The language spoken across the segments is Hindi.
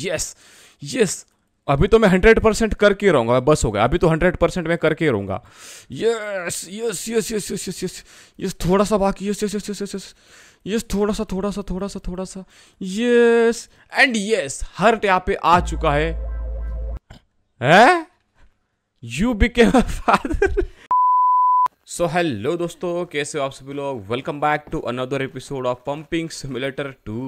यस यस अभी तो मैं हंड्रेड परसेंट करके रहूंगा बस हो गया अभी तो हंड्रेड परसेंट मैं करके रहूंगा yes yes yes yes yes yes yes yes थोड़ा सा बाकी yes yes yes yes yes yes थोड़ा सा थोड़ा सा थोड़ा सा थोड़ा सा यस एंड यस हर यहाँ पे आ चुका है you became a father so hello दोस्तों कैसे हो आप सभी लोग welcome back to another episode of pumping simulator two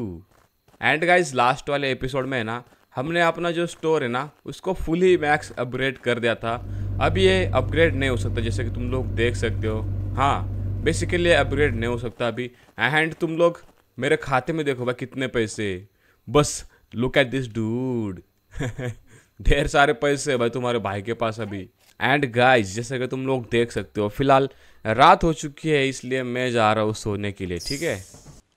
and guys last वाले एपिसोड में है ना हमने अपना जो स्टोर है ना उसको फुली मैक्स अपग्रेड कर दिया था अब ये अपग्रेड नहीं हो सकता जैसे कि तुम लोग देख सकते हो हाँ बेसिकली अपग्रेड नहीं हो सकता अभी एंड तुम लोग मेरे खाते में देखो भाई कितने पैसे बस लुक एट दिस डूड ढेर सारे पैसे है भाई तुम्हारे भाई के पास अभी एंड गाइज जैसे कि तुम लोग देख सकते हो फिलहाल रात हो चुकी है इसलिए मैं जा रहा हूँ सोने के लिए ठीक है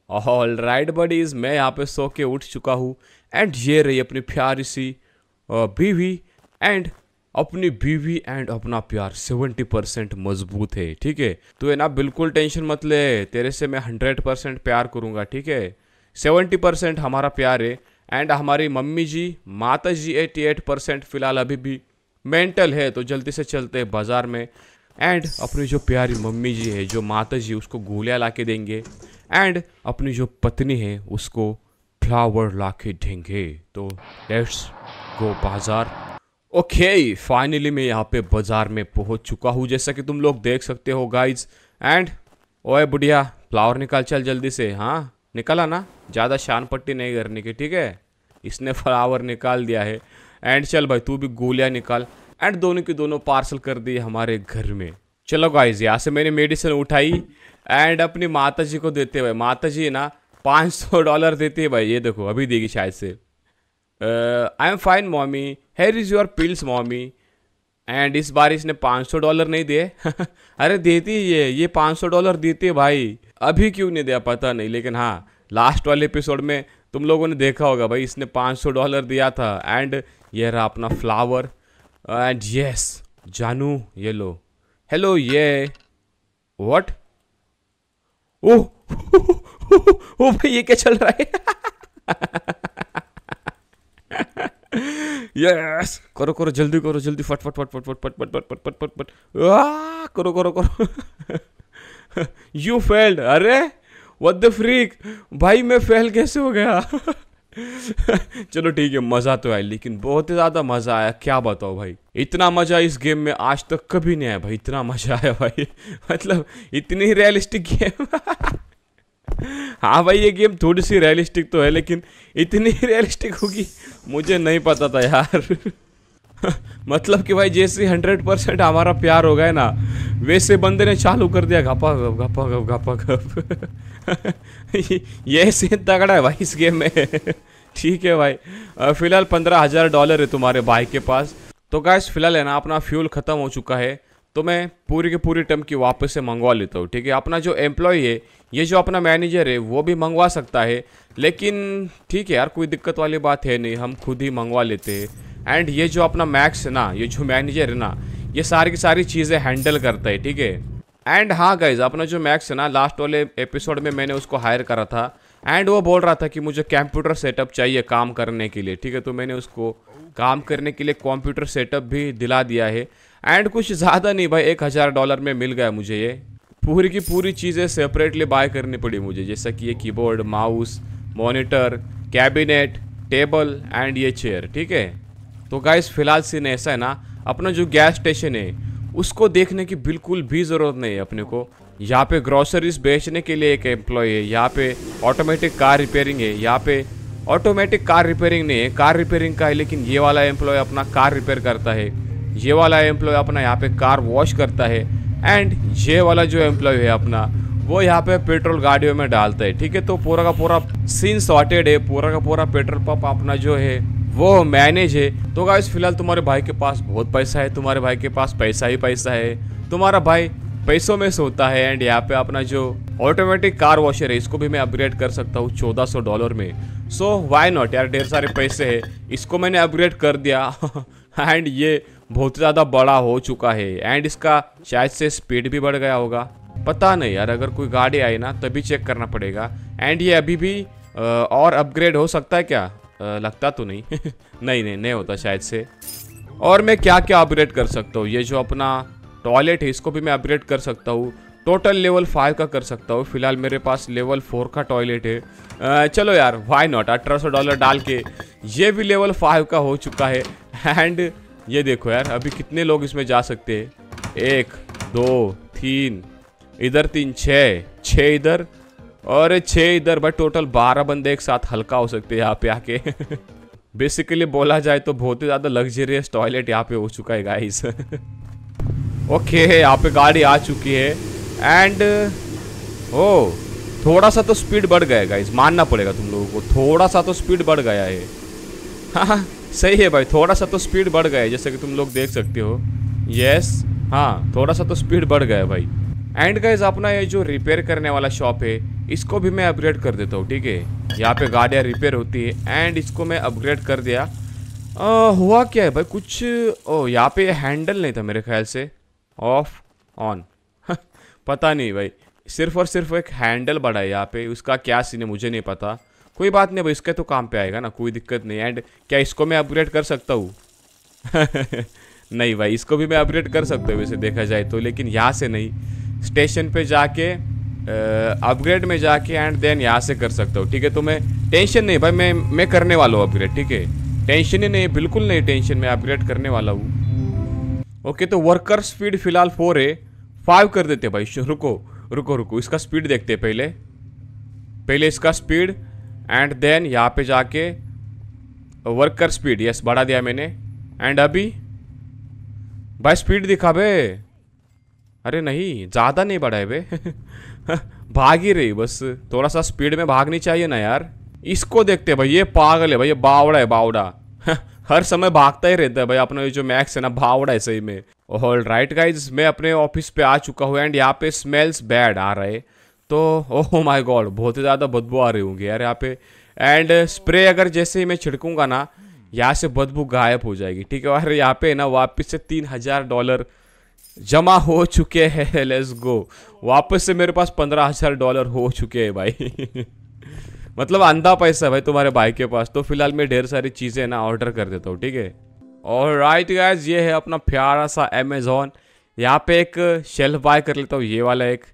ऑल राइट बडीज मैं यहाँ पे सो के उठ चुका हूँ एंड ये रही अपनी प्यारी सी बीवी एंड अपनी बीवी एंड अपना प्यार 70 परसेंट मजबूत है ठीक है तो है ना बिल्कुल टेंशन मत ले तेरे से मैं 100 परसेंट प्यार करूँगा ठीक है 70 परसेंट हमारा प्यार है एंड हमारी मम्मी जी माता जी एटी एट परसेंट फिलहाल अभी भी मेंटल है तो जल्दी से चलते बाज़ार में एंड अपनी जो प्यारी मम्मी जी है जो माता जी उसको गोलियाँ ला के देंगे एंड अपनी जो पत्नी है उसको फ्लावर ला के देंगे तो लेट्स गो बाज़ार ओके फाइनली मैं यहाँ पे बाज़ार में पहुँच चुका हूँ जैसा कि तुम लोग देख सकते हो गाइज एंड ओए बुढ़िया फ्लावर निकाल चल जल्दी से हाँ निकाला ना ज़्यादा शान पट्टी नहीं करने की ठीक है इसने फ्लावर निकाल दिया है एंड चल भाई तू भी गोलियाँ निकाल एंड दोनों की दोनों पार्सल कर दिए हमारे घर में चलो गाइज यहाँ से मैंने मेडिसिन उठाई एंड अपनी माता जी को देते भाई माता जी ना पाँच सौ डॉलर देती है भाई ये देखो अभी देगी शायद से I am fine mommy here is your pills mommy and इस बार इसने पाँच सौ डॉलर नहीं दिए अरे देती है ये ये पाँच सौ डॉलर देती है भाई अभी क्यों नहीं दिया पता नहीं लेकिन हाँ लास्ट वाले एपिसोड में तुम लोगों ने देखा होगा भाई इसने पाँच सौ डॉलर दिया था एंड यह रहा अपना flower And yes, Janu yellow. Hello ये व्हाट ओह ओ भाई ये क्या चल रहा है यस करो करो जल्दी करो जल्दी फट फट फट फट फट फट फट फट फट फट फट फट करो करो करो यू फेल्ड अरे व्हाट द फ्रीक भाई मैं फेल कैसे हो गया चलो ठीक है मज़ा तो आया लेकिन बहुत ही ज़्यादा मज़ा आया क्या बताओ भाई इतना मज़ा इस गेम में आज तक कभी नहीं आया भाई इतना मज़ा आया भाई मतलब इतनी रियलिस्टिक गेम हाँ भाई ये गेम थोड़ी सी रियलिस्टिक तो है लेकिन इतनी रियलिस्टिक होगी मुझे नहीं पता था यार मतलब कि भाई जैसे हंड्रेड परसेंट हमारा प्यार हो गया ना वैसे बंदे ने चालू कर दिया घपा घप घपा घप घपा घप ये सीन तगड़ा है भाई इस गेम में ठीक है भाई फिलहाल पंद्रह हज़ार डॉलर है तुम्हारे भाई के पास तो गैस फिलहाल है ना अपना फ्यूल ख़त्म हो चुका है तो मैं पूरी की पूरी टर्म की वापस से मंगवा लेता हूँ ठीक है अपना जो एम्प्लॉय है ये जो अपना मैनेजर है वो भी मंगवा सकता है लेकिन ठीक है यार कोई दिक्कत वाली बात है नहीं हम खुद ही मंगवा लेते हैं एंड ये जो अपना मैक्स है ना ये जो मैनेजर है ना ये सारी की सारी चीज़ें हैंडल करता है ठीक है एंड हाँ गाइज अपना जो मैक्स है ना लास्ट वाले एपिसोड में मैंने उसको हायर करा था एंड वो बोल रहा था कि मुझे कंप्यूटर सेटअप चाहिए काम करने के लिए ठीक है तो मैंने उसको काम करने के लिए कंप्यूटर सेटअप भी दिला दिया है एंड कुछ ज़्यादा नहीं भाई एक हज़ार डॉलर में मिल गया मुझे ये पूरी की पूरी चीज़ें सेपरेटली बाय करनी पड़ी मुझे जैसा कि ये keyboard mouse monitor cabinet table and ये चेयर ठीक है तो गाइज़ फिलहाल सीन ऐसा है ना अपना जो गैस स्टेशन है उसको देखने की बिल्कुल भी ज़रूरत नहीं है अपने को यहाँ पे ग्रोसरीज बेचने के लिए एक एम्प्लॉय है यहाँ पे ऑटोमेटिक कार रिपेयरिंग है यहाँ पे ऑटोमेटिक कार रिपेयरिंग नहीं है कार रिपेयरिंग का है लेकिन ये वाला एम्प्लॉय अपना कार रिपेयर करता है ये वाला एम्प्लॉय अपना यहाँ पे कार वॉश करता है एंड ये वाला जो एम्प्लॉय है अपना वो यहाँ पे पेट्रोल गाड़ियों में डालता है ठीक है तो पूरा का पूरा सीन सॉर्टेड है पूरा का पूरा पेट्रोल पंप अपना जो है वो मैनेज है तो गाइस फिलहाल तुम्हारे भाई के पास बहुत पैसा है तुम्हारे भाई के पास पैसा ही पैसा है तुम्हारा भाई पैसों में सोता है एंड यहाँ पे अपना जो ऑटोमेटिक कार वॉशर है इसको भी मैं अपग्रेड कर सकता हूँ चौदह सौ डॉलर में सो वाई नॉट यार ढेर सारे पैसे है इसको मैंने अपग्रेड कर दिया एंड ये बहुत ज़्यादा बड़ा हो चुका है एंड इसका शायद से स्पीड भी बढ़ गया होगा पता नहीं यार अगर कोई गाड़ी आई ना तभी चेक करना पड़ेगा एंड ये अभी भी और अपग्रेड हो सकता है क्या आ, लगता तो नहीं नहीं नहीं नहीं होता शायद से और मैं क्या क्या अपग्रेड कर सकता हूँ ये जो अपना टॉयलेट है इसको भी मैं अपग्रेड कर सकता हूँ टोटल लेवल फाइव का कर सकता हूँ फिलहाल मेरे पास लेवल फोर का टॉयलेट है आ, चलो यार वाई नॉट अठारह सौ डॉलर डाल के ये भी लेवल फाइव का हो चुका है एंड ये देखो यार अभी कितने लोग इसमें जा सकते हैं एक दो तीन इधर तीन छः छः इधर और छः इधर भाई टोटल बारह बंदे एक साथ हल्का हो सकते हैं यहाँ पे आके बेसिकली बोला जाए तो बहुत ही ज़्यादा लग्जरियस टॉयलेट यहाँ पे हो चुका है गाइस ओके है यहाँ पे गाड़ी आ चुकी है एंड ओ थोड़ा सा तो स्पीड बढ़ गया गाइस मानना पड़ेगा तुम लोगों को थोड़ा सा तो स्पीड बढ़ गया है हाँ, हाँ सही है भाई थोड़ा सा तो स्पीड बढ़ गया है जैसे कि तुम लोग देख सकते हो यस हाँ थोड़ा सा तो स्पीड बढ़ गया है भाई एंड गाइज अपना ये जो रिपेयर करने वाला शॉप है इसको भी मैं अपग्रेड कर देता हूँ ठीक है यहाँ पे गाड़ियाँ रिपेयर होती है एंड इसको मैं अपग्रेड कर दिया आ, हुआ क्या है भाई कुछ ओ यहाँ पे हैंडल नहीं था मेरे ख्याल से ऑफ ऑन पता नहीं भाई सिर्फ और सिर्फ एक हैंडल बड़ा है यहाँ पे उसका क्या सीन है मुझे नहीं पता कोई बात नहीं भाई इसके तो काम पे आएगा ना कोई दिक्कत नहीं एंड क्या इसको मैं अपग्रेड कर सकता हूँ नहीं भाई इसको भी मैं अपग्रेड कर सकता हूँ वैसे देखा जाए तो लेकिन यहाँ से नहीं स्टेशन पे जाके अपग्रेड में जाके एंड देन यहाँ से कर सकता हूँ ठीक है तो मैं टेंशन नहीं भाई मैं मैं करने वाला हूँ अपग्रेड ठीक है टेंशन ही नहीं बिल्कुल नहीं टेंशन मैं अपग्रेड करने वाला हूँ ओके तो वर्कर स्पीड फिलहाल फोर है फाइव कर देते भाई रुको रुको रुको इसका स्पीड देखते पहले पहले इसका स्पीड एंड देन यहाँ पे जाके वर्कर स्पीड यस बढ़ा दिया मैंने एंड अभी भाई स्पीड दिखा बे अरे नहीं ज़्यादा नहीं बढ़ाए बे हाँ, भाग ही रही बस थोड़ा सा स्पीड में भागनी चाहिए ना यार इसको देखते भाई ये पागल है भाई ये बावड़ा है बावड़ा हाँ, हर समय भागता ही रहता है भाई अपना ये जो मैक्स है ना भावड़ा है सही में ऑल राइट गाइज मैं अपने ऑफिस पे आ चुका हूँ एंड यहाँ पे स्मेल्स बैड आ रहे तो ओह माय गॉड बहुत ही ज़्यादा बदबू आ रही होंगी यार यहाँ पे एंड स्प्रे अगर जैसे ही मैं छिड़कूंगा ना यहाँ से बदबू गायब हो जाएगी ठीक है और यहाँ पे ना वापस से तीन हज़ार डॉलर जमा हो चुके हैं लेट्स गो वापस से मेरे पास पंद्रह हजार डॉलर हो चुके हैं भाई मतलब अंधा पैसा भाई तुम्हारे भाई के पास तो फिलहाल मैं ढेर सारी चीज़ें ना ऑर्डर कर देता हूँ ठीक है और राइट गाइज ये है अपना प्यारा सा अमेजोन यहाँ पे एक शेल्फ बाय कर लेता हूँ ये वाला एक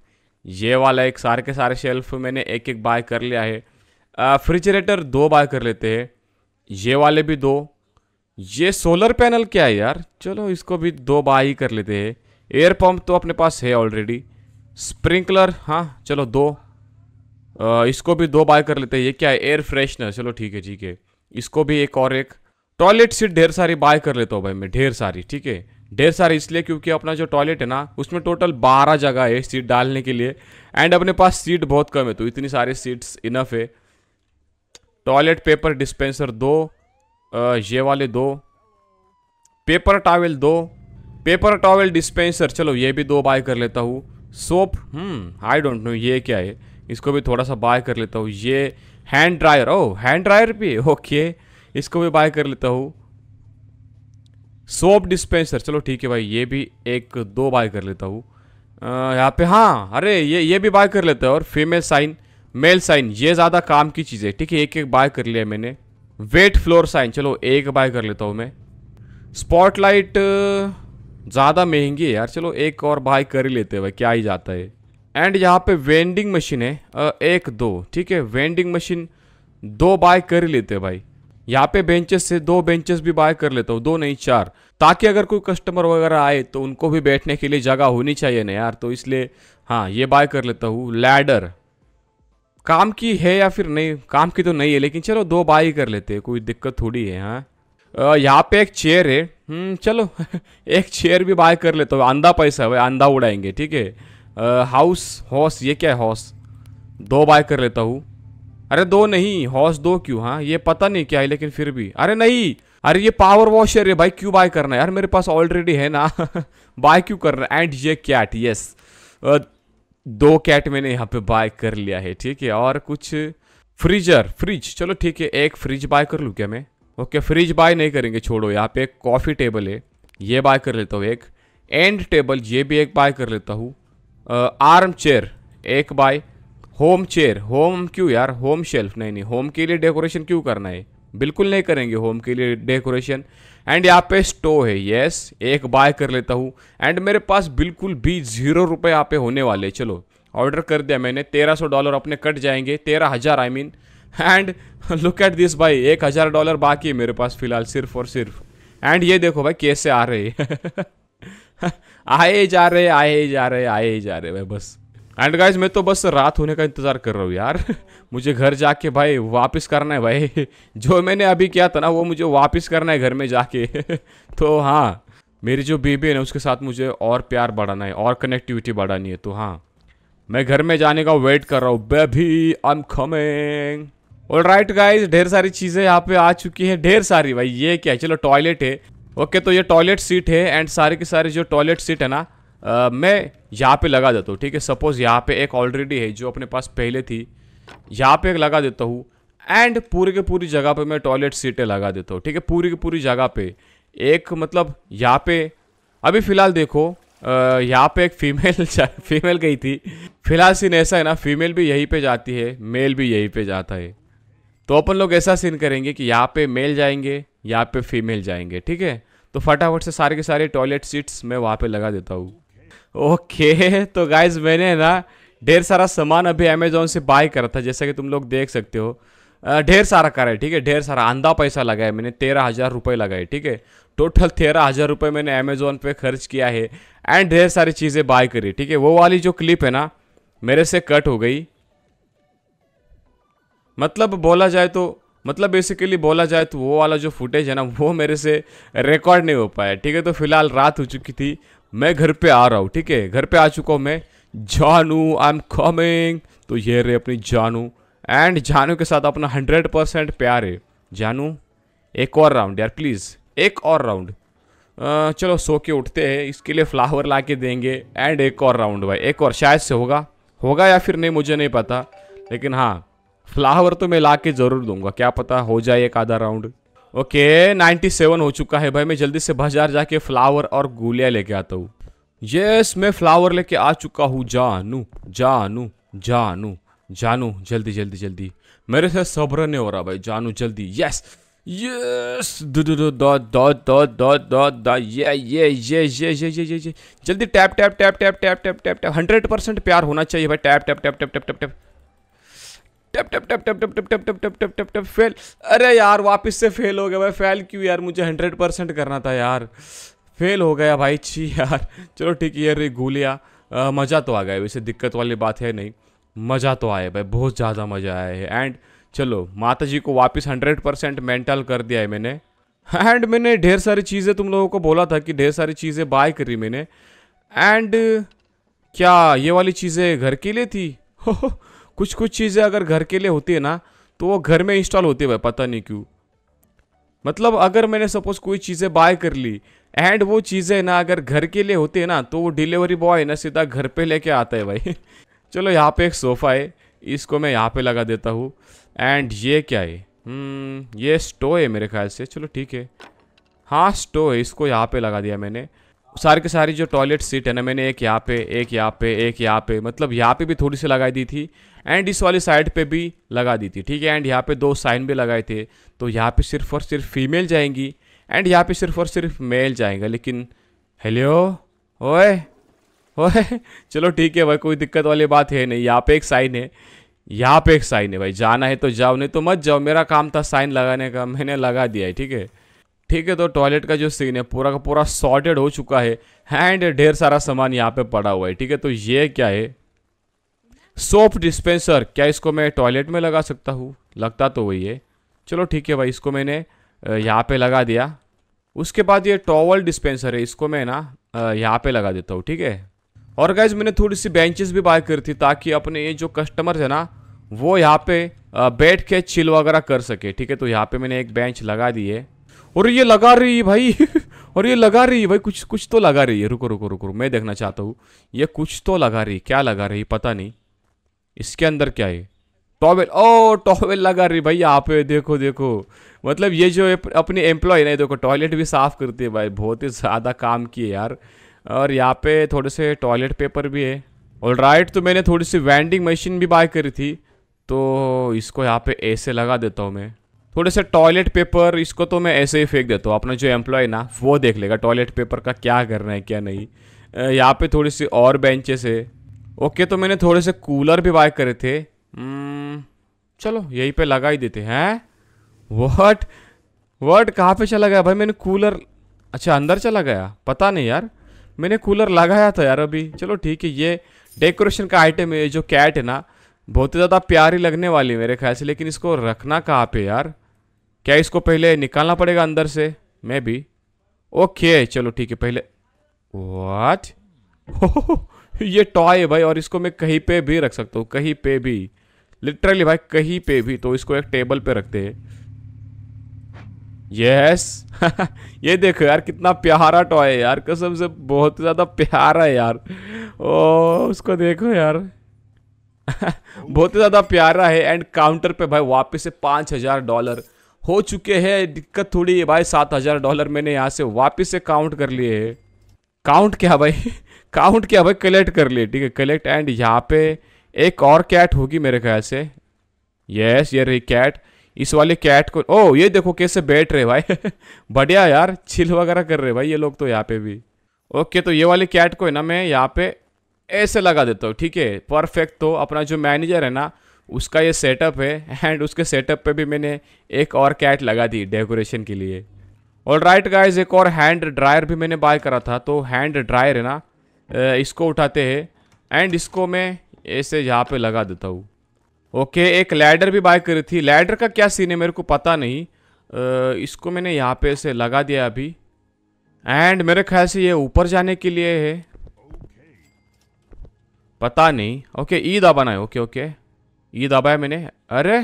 ये वाला एक सारे के सारे शेल्फ मैंने एक एक बाय कर लिया है फ्रिजरेटर दो बाय कर लेते हैं ये वाले भी दो ये सोलर पैनल क्या है यार चलो इसको भी दो बाय ही कर लेते हैं एयर पंप तो अपने पास है ऑलरेडी स्प्रिंकलर हाँ चलो दो आ, इसको भी दो बाय कर लेते हैं ये क्या है एयर फ्रेशनर चलो ठीक है ठीक है इसको भी एक और एक टॉयलेट सीट ढेर सारी बाय कर लेता हूँ भाई मैं ढेर सारी ठीक है ढेर सारी इसलिए क्योंकि अपना जो टॉयलेट है ना उसमें टोटल बारह जगह है सीट डालने के लिए एंड अपने पास सीट बहुत कम है तो इतनी सारी सीट्स इनफ है टॉयलेट पेपर डिस्पेंसर दो ये वाले दो पेपर टावेल दो पेपर टॉवल डिस्पेंसर चलो ये भी दो बाय कर लेता हूँ सोप आई डोंट नो ये क्या है इसको भी थोड़ा सा बाय कर लेता हूँ ये hand dryer oh hand dryer भी ओके इसको भी बाय कर लेता हूँ सोप डिस्पेंसर चलो ठीक है भाई ये भी एक दो बाय कर लेता हूँ यहाँ पे हाँ अरे ये ये भी बाय कर लेता है और फीमेल साइन मेल साइन ये ज़्यादा काम की चीज़ है ठीक है एक एक बाय कर लिया मैंने वेट फ्लोर साइन चलो एक बाय कर लेता हूँ मैं स्पॉटलाइट ज़्यादा महंगी है यार चलो एक और बाय कर ही लेते हैं भाई क्या ही जाता है एंड यहाँ पे वेंडिंग मशीन है एक दो ठीक है वेंडिंग मशीन दो बाय कर ही लेते हैं भाई यहाँ पे बेंचेस से दो बेंचेस भी बाय कर लेता हूँ दो नहीं चार ताकि अगर कोई कस्टमर वगैरह आए तो उनको भी बैठने के लिए जगह होनी चाहिए ना यार तो इसलिए हाँ ये बाय कर लेता हूँ लैडर काम की है या फिर नहीं काम की तो नहीं है लेकिन चलो दो बाय कर लेते हैं कोई दिक्कत थोड़ी है हाँ यहाँ पे एक चेयर है हम्म, चलो एक चेयर भी बाय कर लेता तो अंधा पैसा है अंधा उड़ाएंगे ठीक है हाउस हॉस ये क्या है हॉस दो बाय कर लेता हूँ अरे दो नहीं हॉस दो क्यों हाँ ये पता नहीं क्या है लेकिन फिर भी अरे नहीं अरे ये पावर वॉशर है भाई क्यों बाय करना है यार मेरे पास ऑलरेडी है ना बाय क्यों करना एंड ये कैट यस दो कैट मैंने यहाँ पे बाय कर लिया है ठीक है और कुछ फ्रीजर फ्रिज चलो ठीक है एक फ्रिज बाय कर लूँ क्या मैं ओके फ्रिज बाय नहीं करेंगे छोड़ो यहाँ पे एक कॉफ़ी टेबल है ये बाय कर लेता हूँ एक एंड टेबल ये भी एक बाय कर लेता हूँ आर्म चेयर एक बाय होम चेयर होम क्यों यार होम शेल्फ नहीं नहीं होम के लिए डेकोरेशन क्यों करना है बिल्कुल नहीं करेंगे होम के लिए डेकोरेशन एंड यहाँ पे स्टो है यस एक बाय कर लेता हूँ एंड मेरे पास बिल्कुल भी जीरो रुपये यहाँ पे होने वाले चलो ऑर्डर कर दिया मैंने तेरह सौ डॉलर अपने कट जाएंगे तेरह हज़ार I mean and look at this भाई एक हज़ार डॉलर बाकी है मेरे पास फिलहाल सिर्फ और सिर्फ एंड ये देखो भाई कैसे आ रहे आए जा रहे आए जा रहे आए जा रहे भाई बस एंड गाइज मैं तो बस रात होने का इंतज़ार कर रहा हूँ यार मुझे घर जाके भाई वापस करना है भाई जो मैंने अभी किया था ना वो मुझे वापस करना है घर में जाके तो हाँ मेरी जो बीबी है ना उसके साथ मुझे और प्यार बढ़ाना है और कनेक्टिविटी बढ़ानी है तो हाँ मैं घर में जाने का वेट कर रहा हूँ baby I am coming all right guys ढेर सारी चीज़ें यहाँ पे आ चुकी हैं ढेर सारी भाई ये क्या चलो टॉयलेट है ओके तो ये टॉयलेट सीट है एंड सारे के सारे जो टॉयलेट सीट है ना आ, मैं यहाँ पे लगा देता हूँ ठीक है सपोज़ यहाँ पे एक ऑलरेडी है जो अपने पास पहले थी यहाँ पे एक लगा देता हूँ एंड पूरे के पूरी जगह पे मैं टॉयलेट सीटें लगा देता हूँ ठीक है पूरी की पूरी जगह पे एक मतलब यहाँ पे अभी फ़िलहाल देखो यहाँ पे एक फीमेल फीमेल गई थी फिलहाल सीन ऐसा है ना फीमेल भी यहीं पे जाती है मेल भी यहीं पे जाता है तो अपन लोग ऐसा सीन करेंगे कि यहाँ पे मेल जाएंगे यहाँ पे फीमेल जाएंगे ठीक है तो फटाफट से सारे के सारे टॉयलेट सीट्स मैं वहाँ पे लगा देता हूँ ओके okay, तो गाइज मैंने ना ढेर सारा सामान अभी अमेजोन से बाय करा था जैसा कि तुम लोग देख सकते हो ढेर सारा करा है ठीक है ढेर सारा आंधा पैसा लगाया मैंने तेरह हज़ार रुपये लगाए ठीक है टोटल तेरह हज़ार रुपये मैंने अमेजोन पे खर्च किया है एंड ढेर सारी चीज़ें बाय करी ठीक है वो वाली जो क्लिप है ना मेरे से कट हो गई मतलब बोला जाए तो मतलब बेसिकली बोला जाए तो वो वाला जो फुटेज है ना वो मेरे से रिकॉर्ड नहीं हो पाया ठीक है तो फिलहाल रात हो चुकी थी मैं घर पे आ रहा हूँ ठीक है घर पे आ चुका हूँ मैं जानू आई एम कमिंग तो ये रे अपनी जानू एंड जानू के साथ अपना हंड्रेड परसेंट प्यार है जानू एक और राउंड यार प्लीज़ एक और राउंड चलो सो के उठते हैं इसके लिए फ्लावर ला के देंगे एंड एक और राउंड भाई एक और शायद से होगा होगा या फिर नहीं मुझे नहीं पता लेकिन हाँ फ्लावर तो मैं ला के ज़रूर दूंगा क्या पता हो जाए एक आधा राउंड ओके सेवन हो चुका है भाई मैं जल्दी से बाजार जाके फ्लावर और गोलिया लेके आता हूँ यस मैं फ्लावर लेके आ चुका हूँ जानू जानू जानू जानू जल्दी जल्दी जल्दी मेरे से सब्र नहीं हो रहा भाई जानू जल्दी यस यस ये ये ये ये ये ये ये ये जल्दी tap tap tap tap tap tap tap tap hundred percent प्यार होना चाहिए भाई tap tap tap tap tap tap tap tap tap tap tap tap tap tap tap tap tap tap tap fail अरे यार वापस से फेल हो गया भाई फेल क्यों यार मुझे हंड्रेड परसेंट करना था यार फेल हो गया भाई छी यार चलो ठीक है यार घूलिया मज़ा तो आ गया वैसे दिक्कत वाली बात है नहीं मज़ा तो आया भाई बहुत ज़्यादा मज़ा आया है एंड चलो माता जी को वापस हंड्रेड परसेंट मेंटल कर दिया है मैंने एंड मैंने ढेर सारी चीज़ें तुम लोगों को बोला था कि ढेर सारी चीज़ें बाय करी मैंने एंड क्या ये वाली चीज़ें घर के लिए थी कुछ कुछ चीज़ें अगर घर के लिए होती है ना तो वो घर में इंस्टॉल होती है भाई पता नहीं क्यों मतलब अगर मैंने सपोज कोई चीज़ें बाय कर ली एंड वो चीज़ें ना अगर घर के लिए होती है ना तो वो डिलीवरी बॉय ना सीधा घर पे लेके आता है भाई चलो यहाँ पे एक सोफ़ा है इसको मैं यहाँ पे लगा देता हूँ एंड ये क्या है हम्म ये स्टो है मेरे ख्याल से चलो ठीक है हाँ स्टो है इसको यहाँ पे लगा दिया मैंने सारी की सारी जो टॉयलेट सीट है ना मैंने एक यहाँ पे एक यहाँ पे एक यहाँ पे मतलब यहाँ पे भी थोड़ी सी लगाई दी थी एंड इस वाली साइड पे भी लगा दी थी ठीक है एंड यहाँ पे दो साइन भी लगाए थे तो यहाँ पे सिर्फ और सिर्फ फीमेल जाएंगी एंड यहाँ पे सिर्फ और सिर्फ मेल जाएगा लेकिन हेलो ओए ओए चलो ठीक है भाई कोई दिक्कत वाली बात है नहीं यहाँ पे एक साइन है यहाँ पे एक साइन है भाई जाना है तो जाओ नहीं तो मत जाओ मेरा काम था साइन लगाने का मैंने लगा दिया है ठीक है ठीक है तो टॉयलेट का जो सीन है पूरा का पूरा सॉर्टेड हो चुका है एंड ढेर सारा सामान यहाँ पे पड़ा हुआ है ठीक है तो ये क्या है सोप डिस्पेंसर क्या इसको मैं टॉयलेट में लगा सकता हूँ लगता तो वही है चलो ठीक है भाई इसको मैंने यहाँ पे लगा दिया उसके बाद ये टॉवल डिस्पेंसर है इसको मैं ना यहाँ पे लगा देता हूँ ठीक है और गाइज मैंने थोड़ी सी बेंचेस भी बाय करी थी ताकि अपने ये जो कस्टमर है ना वो यहाँ पे बैठ के चिल वगैरह कर सके ठीक है तो यहाँ पे मैंने एक बेंच लगा दी है और ये लगा रही है भाई और ये लगा रही है भाई कुछ कुछ तो लगा रही है रुको रुको रुको मैं देखना चाहता हूँ ये कुछ तो लगा रही क्या लगा रही पता नहीं इसके अंदर क्या है टॉवेल ओ टॉवेल लगा रही भाई यहाँ पे देखो देखो मतलब ये जो अपने एम्प्लॉय नहीं देखो टॉयलेट भी साफ़ करती है भाई बहुत ही ज़्यादा काम किए यार और यहाँ पे थोड़े से टॉयलेट पेपर भी है और राइट तो मैंने थोड़ी सी वेंडिंग मशीन भी बाय करी थी तो इसको यहाँ पे ऐसे लगा देता हूँ मैं थोड़े से टॉयलेट पेपर इसको तो मैं ऐसे ही फेंक देता हूँ अपना जो एम्प्लॉय ना वो देख लेगा टॉयलेट पेपर का क्या करना है क्या नहीं यहाँ पे थोड़ी सी और बेंचेस है ओके तो मैंने थोड़े से कूलर भी बाय करे थे हम्म, चलो यहीं पे लगा ही देते हैं वट वट कहाँ पे चला गया भाई मैंने कूलर अच्छा अंदर चला गया पता नहीं यार मैंने कूलर लगाया था यार अभी चलो ठीक है ये डेकोरेशन का आइटम है जो कैट है ना बहुत ही ज़्यादा प्यारी लगने वाली है मेरे ख्याल से लेकिन इसको रखना कहाँ पे यार क्या इसको पहले निकालना पड़ेगा अंदर से मैं भी ओके चलो ठीक है पहले वाट ये टॉय है भाई और इसको मैं कहीं पे भी रख सकता हूँ कहीं पे भी लिटरली भाई कहीं पे भी तो इसको एक टेबल पे रखते हैं यस ये देखो यार कितना प्यारा टॉय है यार कसम से बहुत ज़्यादा प्यारा है यार ओ उसको देखो यार बहुत ज़्यादा प्यारा है एंड काउंटर पे भाई वापस से पाँच हज़ार डॉलर हो चुके हैं दिक्कत थोड़ी है भाई सात हज़ार डॉलर मैंने यहाँ से वापस से काउंट कर लिए है काउंट क्या भाई काउंट किया भाई कलेक्ट कर लिए ठीक है कलेक्ट एंड यहाँ पे एक और कैट होगी मेरे ख्याल से यस ये रही कैट इस वाले कैट को ओ ये देखो कैसे बैठ रहे भाई बढ़िया यार छिल वगैरह कर रहे भाई ये लोग तो यहाँ पे भी ओके तो ये वाले कैट को है ना मैं यहाँ पे ऐसे लगा देता हूँ ठीक है परफेक्ट तो अपना जो मैनेजर है ना उसका ये सेटअप है एंड उसके सेटअप पे भी मैंने एक और कैट लगा दी डेकोरेशन के लिए ऑल राइट गाइज एक और हैंड ड्रायर भी मैंने बाय करा था तो हैंड ड्रायर है ना इसको उठाते हैं एंड इसको मैं ऐसे यहाँ पे लगा देता हूँ ओके एक लैडर भी बाय करी थी लैडर का क्या सीन है मेरे को पता नहीं इसको मैंने यहाँ पे ऐसे लगा दिया अभी एंड मेरे ख्याल से ये ऊपर जाने के लिए है पता नहीं ओके ई e दबाना है ओके ओके ई दबाया मैंने अरे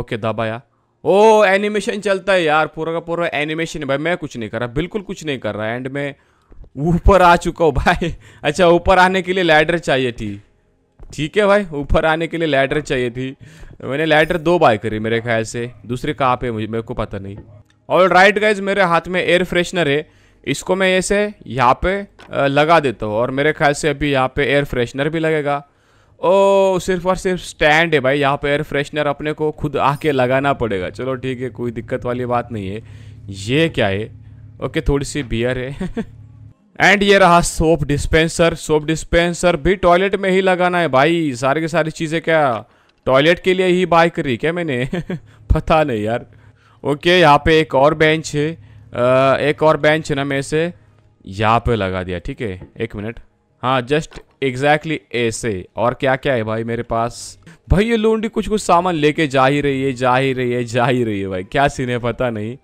ओके दबाया ओ एनिमेशन चलता है यार पूरा का पूरा एनिमेशन है भाई मैं कुछ नहीं कर रहा बिल्कुल कुछ नहीं कर रहा एंड मैं ऊपर आ चुका हूँ भाई अच्छा ऊपर आने के लिए लैडर चाहिए थी ठीक है भाई ऊपर आने के लिए लैडर चाहिए थी मैंने लैडर दो बाय करी मेरे ख्याल से दूसरे कहाँ पे मुझे मेरे को पता नहीं और राइट गाइज मेरे हाथ में एयर फ्रेशनर है इसको मैं ऐसे यहाँ पे लगा देता हूँ और मेरे ख्याल से अभी यहाँ पे एयर फ्रेशनर भी लगेगा ओ सिर्फ और सिर्फ स्टैंड है भाई यहाँ पे एयर फ्रेशनर अपने को खुद आके लगाना पड़ेगा चलो ठीक है कोई दिक्कत वाली बात नहीं है ये क्या है ओके थोड़ी सी बियर है एंड ये रहा सोप डिस्पेंसर सोप डिस्पेंसर भी टॉयलेट में ही लगाना है भाई सारी की सारी चीज़ें क्या टॉयलेट के लिए ही बाय करी क्या मैंने पता नहीं यार ओके यहाँ पे एक और बेंच है एक और बेंच है ना मैं इसे यहाँ पे लगा दिया ठीक है एक मिनट हाँ जस्ट एग्जैक्टली ऐसे और क्या क्या है भाई मेरे पास भाई ये लूंडी कुछ कुछ सामान लेके जा ही रही है जा ही रही है जा ही रही है भाई क्या सीन है पता नहीं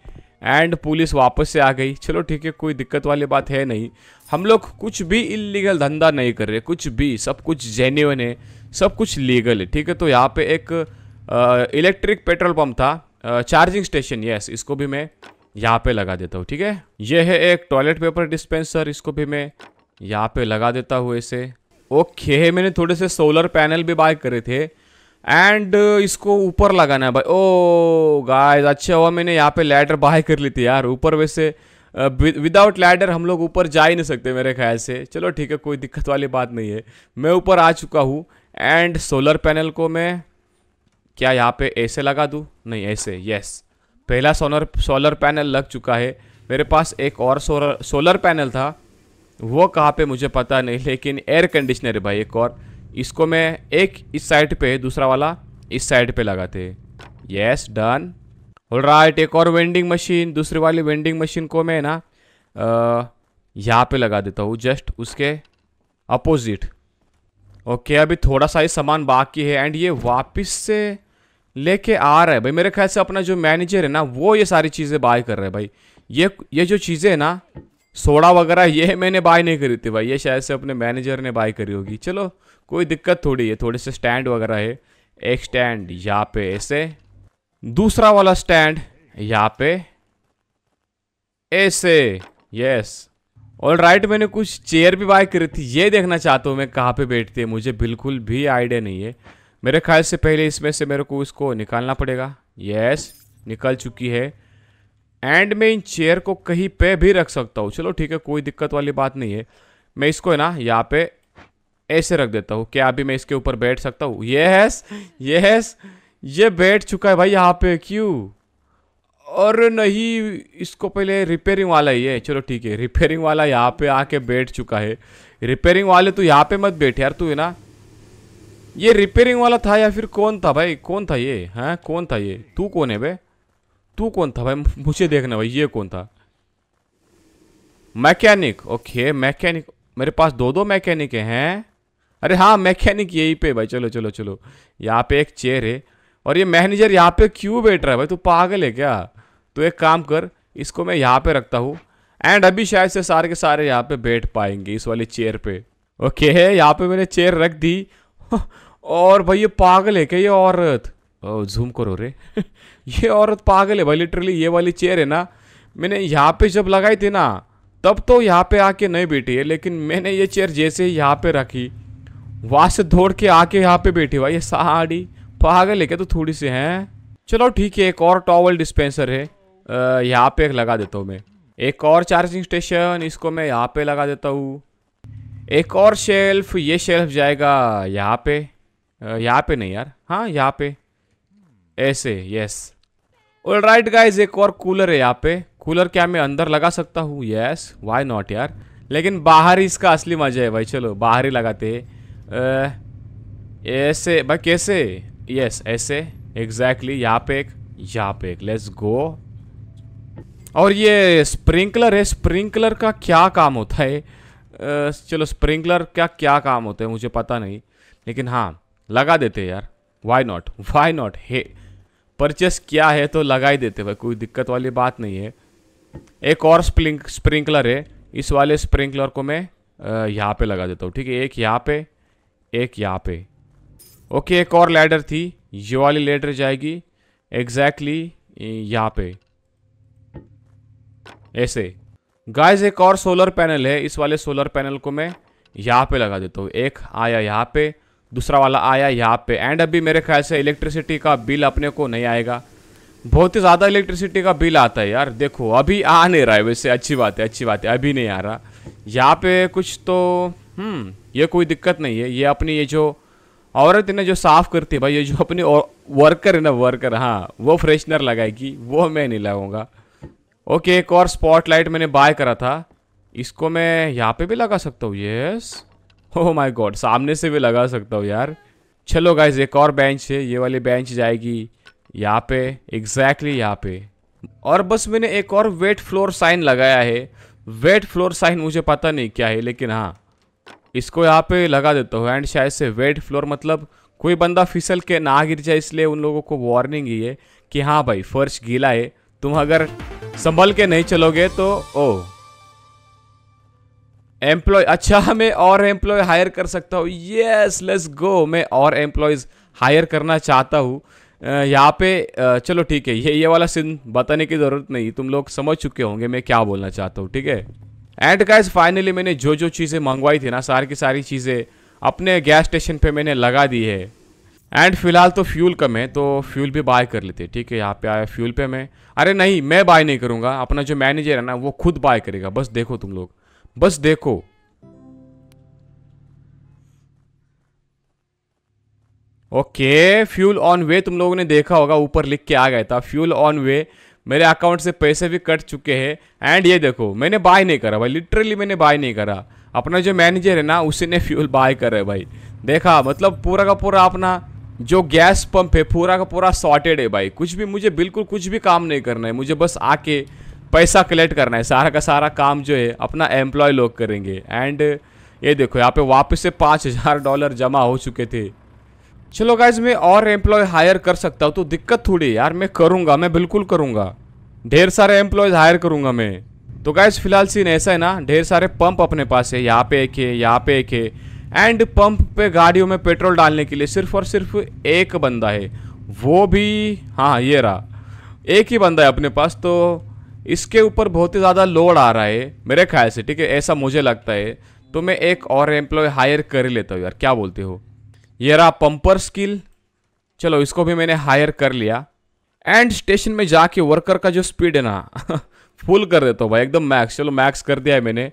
एंड पुलिस वापस से आ गई चलो ठीक है कोई दिक्कत वाली बात है नहीं हम लोग कुछ भी इलीगल धंधा नहीं कर रहे कुछ भी सब कुछ जेन्यून है सब कुछ लीगल है ठीक है तो यहाँ पे एक इलेक्ट्रिक पेट्रोल पंप था चार्जिंग स्टेशन यस इसको भी मैं यहाँ पे लगा देता हूँ ठीक है यह है एक टॉयलेट पेपर डिस्पेंसर इसको भी मैं यहाँ पे लगा देता हूँ इसे ओके मैंने थोड़े से सोलर पैनल भी बाय करे थे एंड uh, इसको ऊपर लगाना है भाई ओ oh, गाइस अच्छा हुआ मैंने यहाँ पे लैडर बाय कर ली थी यार ऊपर वैसे विदाउट uh, लैडर हम लोग ऊपर जा ही नहीं सकते मेरे ख्याल से चलो ठीक है कोई दिक्कत वाली बात नहीं है मैं ऊपर आ चुका हूँ एंड सोलर पैनल को मैं क्या यहाँ पे ऐसे लगा दूँ नहीं ऐसे यस पहला सोलर सोलर पैनल लग चुका है मेरे पास एक और सोलर सोलर पैनल था वो कहाँ पे मुझे पता नहीं लेकिन एयर कंडीशनर है भाई एक और इसको मैं एक इस साइड पे दूसरा वाला इस साइड पे लगाते यस डन और राइट एक और वेंडिंग मशीन दूसरी वाली वेंडिंग मशीन को मैं ना यहाँ पे लगा देता हूँ जस्ट उसके अपोजिट ओके अभी थोड़ा सा ही सामान बाकी है एंड ये वापस से लेके आ रहा है भाई मेरे ख्याल से अपना जो मैनेजर है ना वो ये सारी चीज़ें बाय कर रहा है भाई ये ये जो चीज़ें हैं ना सोडा वगैरह ये मैंने बाय नहीं करी थी भाई ये शायद से अपने मैनेजर ने बाय करी होगी चलो कोई दिक्कत थोड़ी है थोड़े से स्टैंड वगैरह है एक स्टैंड यहाँ पे ऐसे दूसरा वाला स्टैंड यहाँ पे ऐसे यस और राइट मैंने कुछ चेयर भी बाय करी थी ये देखना चाहता हूँ मैं कहाँ पे बैठती है मुझे बिल्कुल भी आइडिया नहीं है मेरे ख्याल से पहले इसमें से मेरे को इसको निकालना पड़ेगा यस निकल चुकी है एंड में इन चेयर को कहीं पे भी रख सकता हूँ चलो ठीक है कोई दिक्कत वाली बात नहीं है मैं इसको है ना यहाँ पे ऐसे रख देता हूँ क्या अभी मैं इसके ऊपर बैठ सकता हूँ ये हैस ये हैस ये बैठ चुका है भाई यहाँ पे क्यों और नहीं इसको पहले रिपेयरिंग वाला ही है चलो ठीक है रिपेयरिंग वाला यहाँ पे आके बैठ चुका है रिपेयरिंग वाले तो यहाँ पे मत बैठे यार तू है ना ये रिपेयरिंग वाला था या फिर कौन था भाई कौन था ये हाँ कौन था ये तू कौन है भाई तू कौन था भाई मुझे देखना भाई ये कौन था मैकेनिक ओके मैकेनिक मेरे पास दो दो मैकेनिक हैं अरे हाँ मैकेनिक यही पे भाई चलो चलो चलो यहाँ पे एक चेयर है और ये मैनेजर यहाँ पे क्यों बैठ रहा है भाई तू पागल है क्या तो एक काम कर इसको मैं यहाँ पे रखता हूँ एंड अभी शायद से सारे के सारे यहाँ पे बैठ पाएंगे इस वाली चेयर पे ओके है यहाँ पे मैंने चेयर रख दी और भाई ये पागल है क्या ये औरत ओ जूम करो रे ये औरत पागल है भाई लिटरली ये वाली चेयर है ना मैंने यहाँ पे जब लगाई थी ना तब तो यहाँ पे आके नहीं बैठी है लेकिन मैंने ये चेयर जैसे ही यहाँ पे रखी वहाँ से दौड़ के आके यहाँ पे बैठी भाई ये साड़ी पागल है क्या तो थोड़ी सी हैं चलो ठीक है एक और टॉवल डिस्पेंसर है यहाँ पे एक लगा देता हूँ मैं एक और चार्जिंग स्टेशन इसको मैं यहाँ पे लगा देता हूँ एक और शेल्फ ये शेल्फ जाएगा यहाँ पे यहाँ पे नहीं यार हाँ यहाँ पे ऐसे यस ऑल राइट गाइज एक और कूलर है यहाँ पे कूलर क्या मैं अंदर लगा सकता हूँ यस वाई नॉट यार लेकिन बाहर ही इसका असली मजा है भाई चलो बाहर ही लगाते uh, ऐसे भाई कैसे यस ऐसे एग्जैक्टली यहाँ पे एक यहाँ पे एक लेट्स गो और ये स्प्रिंकलर है स्प्रिंकलर का क्या काम होता है uh, चलो स्प्रिंकलर का क्या काम होता है मुझे पता नहीं लेकिन हाँ लगा देते यार वाई नॉट वाई नॉट है परचेस किया है तो लगा ही देते भाई कोई दिक्कत वाली बात नहीं है एक और स्प्रिंक स्प्रिंकलर है इस वाले स्प्रिंकलर को मैं यहाँ पे लगा देता हूँ ठीक है एक यहाँ पे एक यहाँ पे ओके एक और लैडर थी ये वाली लैडर जाएगी एग्जैक्टली यहाँ पे ऐसे गाइस एक और सोलर पैनल है इस वाले सोलर पैनल को मैं यहाँ पे लगा देता हूँ एक आया यहाँ पे दूसरा वाला आया यहाँ पे एंड अभी मेरे ख्याल से इलेक्ट्रिसिटी का बिल अपने को नहीं आएगा बहुत ही ज़्यादा इलेक्ट्रिसिटी का बिल आता है यार देखो अभी आ नहीं रहा है वैसे अच्छी बात है अच्छी बात है अभी नहीं आ रहा यहाँ पे कुछ तो हम्म, ये कोई दिक्कत नहीं है ये अपनी ये जो औरत है ना जो साफ़ करती है भाई ये जो अपनी वर्कर है ना वर्कर हाँ वो फ्रेशनर लगाएगी वो मैं नहीं लगाऊंगा ओके एक और स्पॉटलाइट मैंने बाय करा था इसको मैं यहाँ पे भी लगा सकता हूँ यस ओह माय गॉड सामने से भी लगा सकता हूँ यार चलो गाइज एक और बेंच है ये वाली बेंच जाएगी यहाँ पे एग्जैक्टली यहाँ पे और बस मैंने एक और वेट फ्लोर साइन लगाया है वेट फ्लोर साइन मुझे पता नहीं क्या है लेकिन हाँ इसको यहाँ पे लगा देता हूँ एंड शायद से वेट फ्लोर मतलब कोई बंदा फिसल के ना गिर जाए इसलिए उन लोगों को वार्निंग ही है कि हाँ भाई फर्श गीला है तुम अगर संभल के नहीं चलोगे तो ओ oh। एम्प्लॉय अच्छा मैं और एम्प्लॉय हायर कर सकता हूँ यस लेट्स गो मैं और एम्प्लॉयज़ हायर करना चाहता हूँ यहाँ पे चलो ठीक है ये ये वाला सीन बताने की ज़रूरत नहीं तुम लोग समझ चुके होंगे मैं क्या बोलना चाहता हूँ ठीक है एंड गाइस फाइनली मैंने जो जो चीज़ें मंगवाई थी ना सारी की सारी चीज़ें अपने गैस स्टेशन पे मैंने लगा दी है एंड फिलहाल तो फ्यूल कम है तो फ्यूल भी बाय कर लेते ठीक है यहाँ पे आया फ्यूल पे मैं अरे नहीं मैं बाय नहीं करूँगा अपना जो मैनेजर है ना वो खुद बाय करेगा बस देखो तुम लोग बस देखो ओके फ्यूल ऑन वे तुम लोगों ने देखा होगा ऊपर लिख के आ गया था फ्यूल ऑन वे मेरे अकाउंट से पैसे भी कट चुके हैं एंड ये देखो मैंने बाय नहीं करा भाई लिटरली मैंने बाय नहीं करा अपना जो मैनेजर है ना उसी ने फ्यूल बाय करा है भाई देखा मतलब पूरा का पूरा अपना जो गैस पंप है पूरा का पूरा सॉर्टेड है भाई कुछ भी मुझे बिल्कुल कुछ भी काम नहीं करना है मुझे बस आके पैसा कलेक्ट करना है सारा का सारा काम जो है अपना एम्प्लॉय लोग करेंगे एंड ये देखो यहाँ पे वापस से पाँच हज़ार डॉलर जमा हो चुके थे चलो गाइज मैं और एम्प्लॉय हायर कर सकता हूँ तो दिक्कत थोड़ी यार मैं करूँगा मैं बिल्कुल करूँगा ढेर सारे एम्प्लॉयज़ हायर करूँगा मैं तो गाइज फिलहाल सीन ऐसा है ना ढेर सारे पंप अपने पास है यहाँ पे एक है यहाँ पे एक है एंड पंप पे गाड़ियों में पेट्रोल डालने के लिए सिर्फ और सिर्फ एक बंदा है वो भी हाँ ये रहा एक ही बंदा है अपने पास तो इसके ऊपर बहुत ही ज़्यादा लोड आ रहा है मेरे ख्याल से ठीक है ऐसा मुझे लगता है तो मैं एक और एम्प्लॉय हायर कर लेता हूँ यार क्या बोलते हो ये रहा पंपर स्किल चलो इसको भी मैंने हायर कर लिया एंड स्टेशन में जाके वर्कर का जो स्पीड है ना फुल कर देता हूँ भाई एकदम मैक्स चलो मैक्स कर दिया है मैंने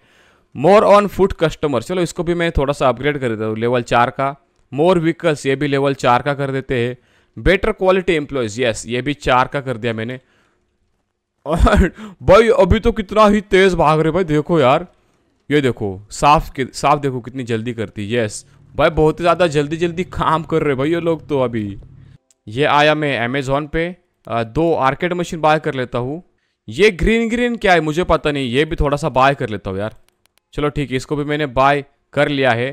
मोर ऑन फुट कस्टमर चलो इसको भी मैं थोड़ा सा अपग्रेड कर देता हूँ लेवल चार का मोर व्हीकल्स ये भी लेवल चार का कर देते हैं बेटर क्वालिटी एम्प्लॉयज़ यस ये भी चार का कर दिया मैंने और भाई अभी तो कितना ही तेज भाग रहे भाई देखो यार ये देखो साफ के साफ देखो कितनी जल्दी करती यस भाई बहुत ही ज़्यादा जल्दी जल्दी काम कर रहे भाई ये लोग तो अभी ये आया मैं अमेजोन पे दो आर्केड मशीन बाय कर लेता हूँ ये ग्रीन ग्रीन क्या है मुझे पता नहीं ये भी थोड़ा सा बाय कर लेता हूँ यार चलो ठीक है इसको भी मैंने बाय कर लिया है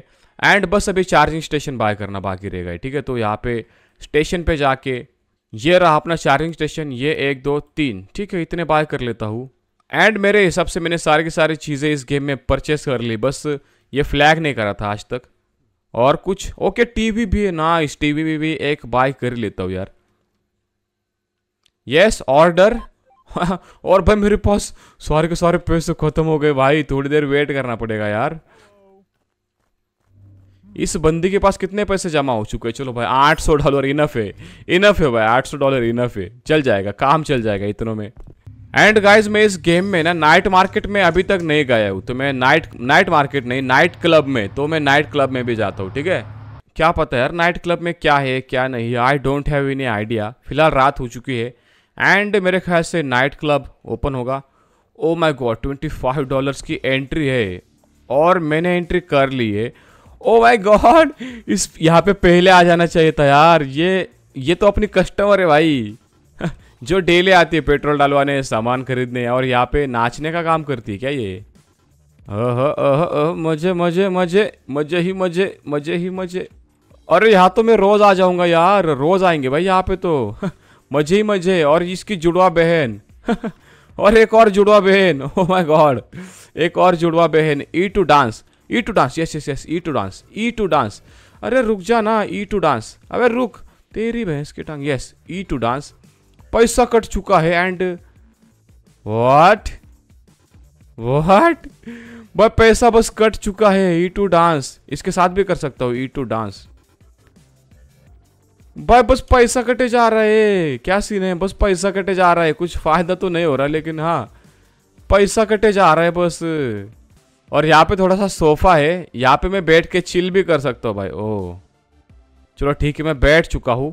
एंड बस अभी चार्जिंग स्टेशन बाय करना बाकी रहेगा ठीक है तो यहाँ पे स्टेशन पे जाके ये रहा अपना चार्जिंग स्टेशन ये एक दो तीन ठीक है इतने बाय कर लेता हूँ एंड मेरे हिसाब से मैंने सारी की सारी चीज़ें इस गेम में परचेस कर ली बस ये फ्लैग नहीं करा था आज तक और कुछ ओके टीवी भी है ना इस टीवी भी, भी एक बाय कर लेता हूँ यार यस ऑर्डर और भाई मेरे पास सारे के सारे पैसे खत्म हो गए भाई थोड़ी देर वेट करना पड़ेगा यार इस बंदी के पास कितने पैसे जमा हो चुके हैं चलो भाई आठ सौ डॉलर इनफ है इनफ है भाई आठ सौ डॉलर इनफ है चल जाएगा काम चल जाएगा इतनों में एंड गाइज मैं इस गेम में ना नाइट मार्केट में अभी तक नहीं गया हूँ तो मैं नाइट नाइट मार्केट नहीं नाइट क्लब में तो मैं नाइट क्लब में भी जाता हूँ ठीक है क्या पता यार नाइट क्लब में क्या है क्या नहीं है I don't have any idea फिलहाल रात हो चुकी है एंड मेरे ख्याल से नाइट क्लब ओपन होगा oh my god twenty five की एंट्री है और मैंने एंट्री कर ली है ओ भाई गॉड इस यहाँ पे पहले आ जाना चाहिए था यार ये ये तो अपनी कस्टमर है भाई जो डेली आती है पेट्रोल डालवाने सामान खरीदने और यहाँ पे नाचने का काम करती है क्या ये अह अह अह मजे मजे मजे मजे ही मजे मजे ही मजे अरे यहाँ तो मैं रोज़ आ जाऊंगा यार रोज़ आएंगे भाई यहाँ पे तो मजे ही मजे और इसकी जुड़वा बहन और एक और जुड़वा बहन ओ माय गॉड एक और जुड़वा बहन E to dance E to dance yes yes yes E to dance E to dance अरे रुक जा ना ई टू डांस अबे रुक तेरी भैंस की टांग यस ई टू डांस पैसा कट चुका है एंड व्हाट व्हाट भाई पैसा बस कट चुका है ई टू डांस इसके साथ भी कर सकता हूँ ई टू डांस भाई बस पैसा कटे जा रहा है क्या सीन है बस पैसा कटे जा रहा है कुछ फायदा तो नहीं हो रहा लेकिन हाँ पैसा कटे जा रहा है बस और यहाँ पे थोड़ा सा सोफा है यहाँ पे मैं बैठ के चिल भी कर सकता हूँ भाई ओ चलो ठीक है मैं बैठ चुका हूँ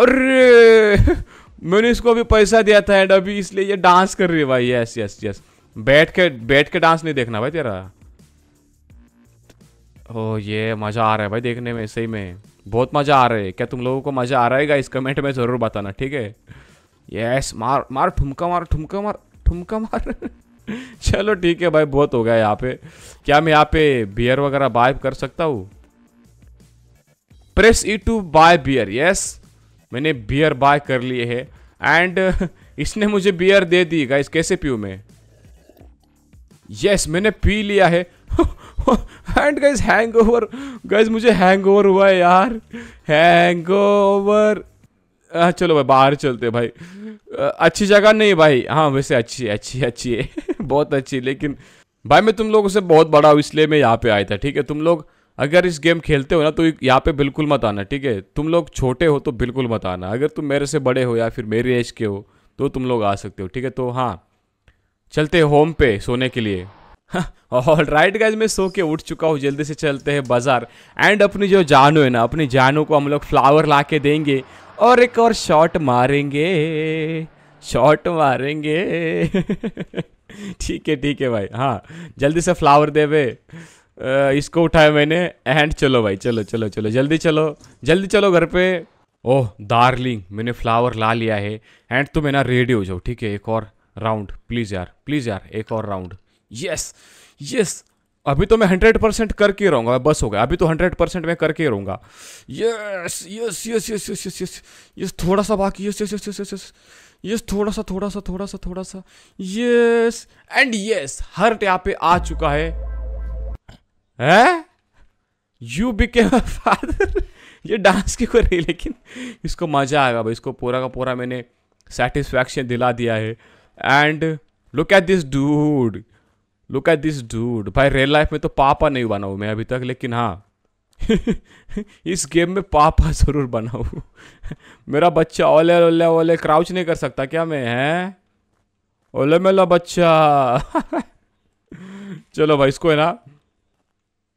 अरे मैंने इसको अभी पैसा दिया था एंड अभी इसलिए ये डांस कर रही है भाई यस यस यस बैठ के बैठ के डांस नहीं देखना भाई तेरा ओ ये मज़ा आ रहा है भाई देखने में सही में बहुत मज़ा आ रहा है क्या तुम लोगों को मज़ा आ रहा है इस कमेंट में ज़रूर बताना ठीक है यस मार मार ठुमका मार ठुमका मार ठुमका मार चलो ठीक है भाई बहुत हो गया यहाँ पे क्या मैं यहाँ पे बियर वगैरह बाय कर सकता हूँ press E to buy beer yes मैंने बियर बाय कर लिए है एंड इसने मुझे बियर दे दी गाइस कैसे पीऊ मैं यस मैंने पी लिया है and guys hangover guys मुझे हैंग ओवर हुआ है यार हैंग ओवर चलो भाई बाहर चलते भाई अच्छी जगह नहीं भाई हाँ वैसे अच्छी है अच्छी अच्छी है बहुत अच्छी लेकिन भाई मैं तुम लोगों से बहुत बड़ा हूँ इसलिए मैं यहाँ पे आया था ठीक है तुम लोग अगर इस गेम खेलते हो ना तो यहाँ पे बिल्कुल मत आना ठीक है तुम लोग छोटे हो तो बिल्कुल मत आना अगर तुम मेरे से बड़े हो या फिर मेरी एज के हो तो तुम लोग आ सकते हो ठीक है तो हाँ चलते होम पे सोने के लिए ऑल राइट गाइज मैं सो के उठ चुका हूँ जल्दी से चलते हैं बाज़ार एंड अपनी जो जानू है ना अपनी जानू को हम लोग फ्लावर ला के देंगे और एक और शॉट मारेंगे शॉट मारेंगे ठीक है ठीक है भाई हाँ जल्दी से फ्लावर दे वे इसको उठाया मैंने एंड चलो भाई चलो चलो चलो जल्दी चलो जल्दी चलो घर पे ओह दार्लिंग मैंने फ्लावर ला लिया है एंड तुम है ना रेडी हो जाओ ठीक है एक और राउंड प्लीज़ यार प्लीज़ यार एक और राउंड यस यस अभी तो मैं हंड्रेड परसेंट करके रहूंगा बस हो गया अभी तो हंड्रेड परसेंट मैं करके रहूंगा yes yes yes yes yes yes yes yes थोड़ा सा बाकी yes yes yes yes yes yes yes थोड़ा सा थोड़ा सा थोड़ा सा थोड़ा सा यस एंड यस हर यहाँ पे आ चुका है हैं यू बिकेम अ फादर ये डांस की कोई नहीं लेकिन इसको मज़ा आएगा भाई इसको पूरा का पूरा मैंने सेटिस्फैक्शन दिला दिया है and look at this dude look at this dude भाई रियल लाइफ में तो पापा नहीं बना हूँ मैं अभी तक लेकिन हाँ इस गेम में पापा ज़रूर बना हूँ मेरा बच्चा ओले ओले ओले क्राउच नहीं कर सकता क्या मैं है ओले मेला बच्चा चलो भाई इसको है ना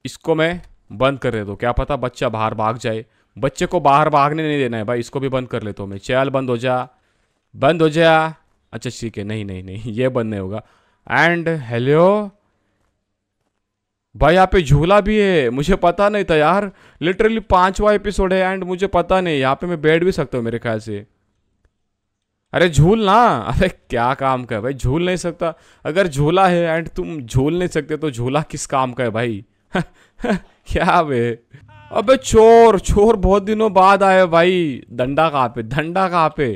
इसको मैं बंद कर देता हूँ क्या पता बच्चा बाहर भाग जाए बच्चे को बाहर भागने नहीं देना है भाई इसको भी बंद कर लेता हूँ मैं चैल बंद हो जा बंद हो जा अच्छा ठीक है नहीं नहीं नहीं ये बंद नहीं होगा एंड हेलो भाई यहाँ पे झूला भी है मुझे पता नहीं था यार लिटरली पांचवा एपिसोड है एंड मुझे पता नहीं यहाँ पे मैं बैठ भी सकता हूँ मेरे ख्याल से अरे झूल ना अरे क्या काम का है भाई झूल नहीं सकता अगर झूला है एंड तुम झूल नहीं सकते तो झूला किस काम का है भाई क्या वे अबे चोर चोर बहुत दिनों बाद आए भाई डंडा कहाँ पे डंडा कहाँ पे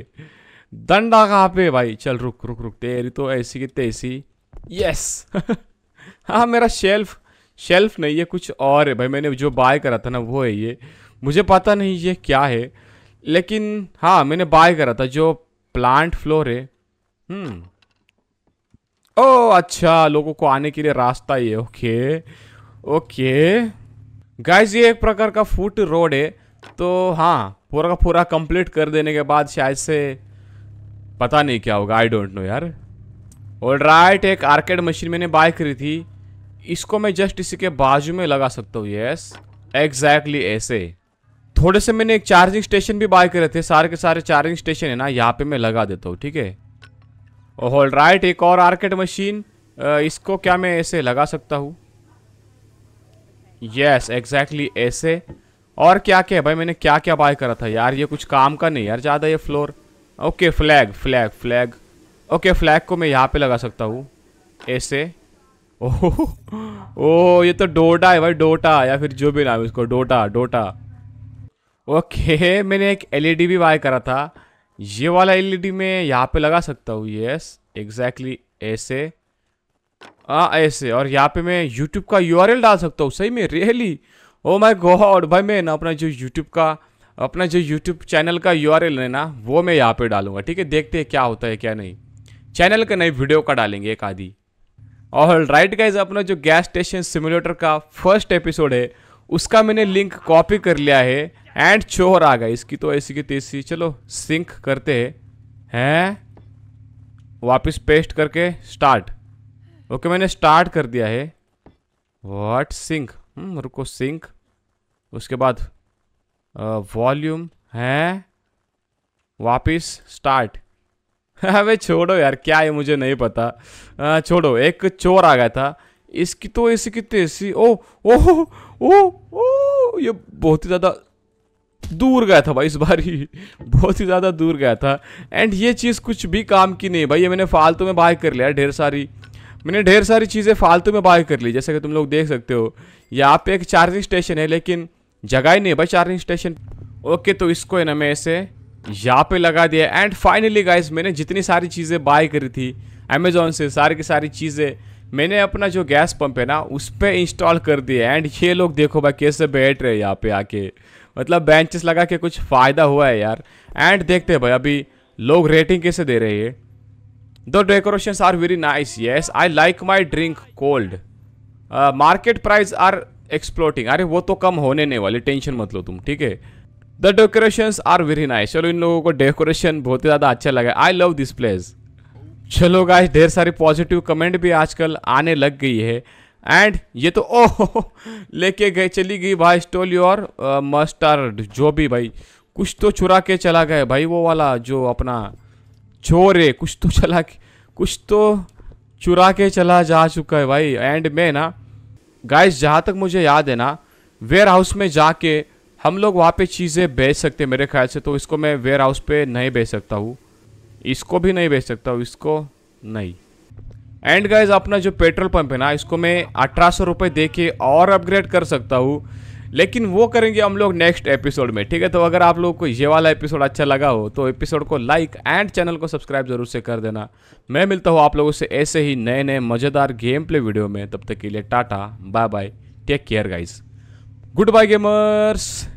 डंडा कहाँ पे भाई चल रुक रुक रुक तेरी तो ऐसी की तैसी यस हाँ मेरा शेल्फ शेल्फ नहीं है कुछ और है भाई मैंने जो बाय करा था ना वो है ये मुझे पता नहीं ये क्या है लेकिन हाँ मैंने बाय करा था जो प्लांट फ्लोर है हम्म hmm. ओ oh, अच्छा लोगों को आने के लिए रास्ता ये ओके ओके गाइस ये एक प्रकार का फुट रोड है तो हाँ पूरा का पूरा कंप्लीट कर देने के बाद शायद से पता नहीं क्या होगा आई डोंट नो यार और राइट एक आर्केड मशीन मैंने बाय करी थी इसको मैं जस्ट इसी के बाजू में लगा सकता हूँ यस एग्जैक्टली ऐसे थोड़े से मैंने एक चार्जिंग स्टेशन भी बाय करे थे सारे के सारे चार्जिंग स्टेशन है ना यहाँ पे मैं लगा देता हूँ ठीक है और होल राइट एक और आर्केड मशीन इसको क्या मैं ऐसे लगा सकता हूँ यस एग्जैक्टली ऐसे और क्या क्या है भाई मैंने क्या क्या बाय करा था यार ये कुछ काम का नहीं यार ज़्यादा ये floor okay flag flag flag okay flag को मैं यहाँ पे लगा सकता हूँ ऐसे ओह ओ ये तो डोटा है भाई डोटा या फिर जो भी नाम उसको डोटा डोटा ओके मैंने एक एलईडी e भी बाय करा था ये वाला एलईडी e मैं यहाँ पे लगा सकता हूँ यस एग्जैक्टली ऐसे हाँ ऐसे और यहाँ पे मैं यूट्यूब का यू डाल सकता हूँ सही में रियली ओ माय गॉड भाई मैं ना अपना जो यूट्यूब का अपना जो यूट्यूब चैनल का यू है ना वो मैं यहाँ पे डालूंगा ठीक है देखते हैं क्या होता है क्या नहीं चैनल का नई वीडियो का डालेंगे एक आदि और राइट गाइज अपना जो गैस स्टेशन सिमुलेटर का फर्स्ट एपिसोड है उसका मैंने लिंक कॉपी कर लिया है एंड चोर आ गई इसकी तो ऐसी की तेजी चलो सिंक करते हैं हैं वापस पेस्ट करके स्टार्ट ओके मैंने स्टार्ट कर दिया है वॉट सिंक रुको सिंक उसके बाद वॉल्यूम है वापस स्टार्ट अबे छोड़ो यार क्या है मुझे नहीं पता आ, छोड़ो एक चोर आ गया था इसकी तो ऐसी तो, कितनी ऐसी ओ ओह ओ, ओ, ओ ये बहुत ही ज़्यादा दूर गया था भाई इस बार ही बहुत ही ज़्यादा दूर गया था एंड ये चीज़ कुछ भी काम की नहीं भाई ये मैंने फालतू में बाय कर लिया ढेर सारी मैंने ढेर सारी चीज़ें फालतू में बाय कर ली जैसे कि तुम लोग देख सकते हो यहाँ पे एक चार्जिंग स्टेशन है लेकिन जगह ही नहीं है भाई चार्जिंग स्टेशन ओके तो इसको है ना मैं ऐसे यहाँ पे लगा दिया एंड फाइनली गाइस मैंने जितनी सारी चीज़ें बाय करी थी अमेजोन से सारी की सारी चीज़ें मैंने अपना जो गैस पंप है ना उस पर इंस्टॉल कर दिया एंड ये लोग देखो भाई कैसे बैठ रहे यहाँ पे आके मतलब बेंचेस लगा के कुछ फ़ायदा हुआ है यार एंड देखते हैं भाई अभी लोग रेटिंग कैसे दे रहे हैं the decoration are very nice yes I like my drink cold market price are exploiting अरे वो तो कम होने नहीं वाले टेंशन मत लो तुम ठीक है the decoration are very nice चलो इन लोगों को डेकोरेशन बहुत ही ज़्यादा अच्छा लगा आई लव दिस प्लेस चलो गाइस ढेर सारी पॉजिटिव कमेंट भी आजकल आने लग गई है एंड ये तो ओह लेके गए चली गई भाई स्टोल योर मस्टर्ड जो भी भाई कुछ तो चुरा के चला गए भाई वो वाला जो अपना चोर है कुछ तो चला के कुछ तो चुरा के चला जा चुका है भाई एंड मैं ना गाइस जहाँ तक मुझे याद है ना वेयर हाउस में जाके हम लोग वहाँ पे चीज़ें बेच सकते हैं मेरे ख्याल से तो इसको मैं वेयर हाउस पर नहीं बेच सकता हूँ इसको भी नहीं बेच सकता हूँ इसको नहीं एंड गाइज अपना जो पेट्रोल पंप है ना इसको मैं अठारह सौ रुपये दे के और अपग्रेड कर सकता हूँ लेकिन वो करेंगे हम लोग नेक्स्ट एपिसोड में ठीक है तो अगर आप लोगों को ये वाला एपिसोड अच्छा लगा हो तो एपिसोड को लाइक एंड चैनल को सब्सक्राइब जरूर से कर देना मैं मिलता हूँ आप लोगों से ऐसे ही नए नए मज़ेदार गेम प्ले वीडियो में तब तक के लिए tata bye bye take care guys goodbye gamers